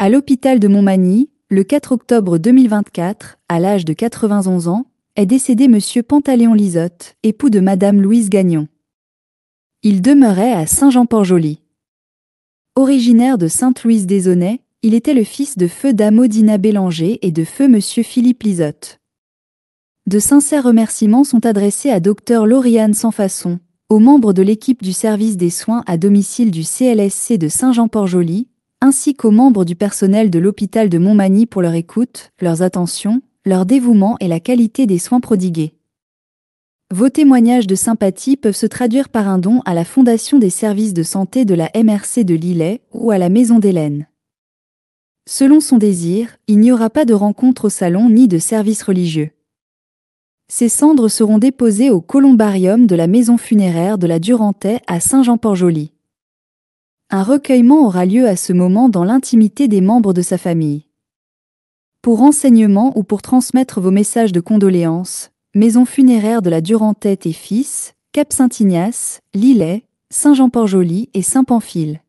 À l'hôpital de Montmagny, le 4 octobre 2024, à l'âge de 91 ans, est décédé M. Pantaléon Lisotte, époux de Madame Louise Gagnon. Il demeurait à Saint-Jean-Port-Joli. Originaire de Sainte-Louise-des-Aunais, il était le fils de feu d'Amodina Bélanger et de feu M. Philippe Lisotte. De sincères remerciements sont adressés à Dr Lauriane Sansfaçon, aux membres de l'équipe du service des soins à domicile du CLSC de Saint-Jean-Port-Joli, ainsi qu'aux membres du personnel de l'hôpital de Montmagny pour leur écoute, leurs attentions, leur dévouement et la qualité des soins prodigués. Vos témoignages de sympathie peuvent se traduire par un don à la Fondation des services de santé de la MRC de Lillet ou à la Maison d'Hélène. Selon son désir, il n'y aura pas de rencontre au salon ni de service religieux. Ces cendres seront déposées au columbarium de la maison funéraire de la Durantais à Saint-Jean-Port-Joli. Un recueillement aura lieu à ce moment dans l'intimité des membres de sa famille. Pour renseignement ou pour transmettre vos messages de condoléances, Maison funéraire de la Durantette et Fils, Cap Saint-Ignace, Lillet, Saint-Jean-Port-Joli et Saint-Pamphile.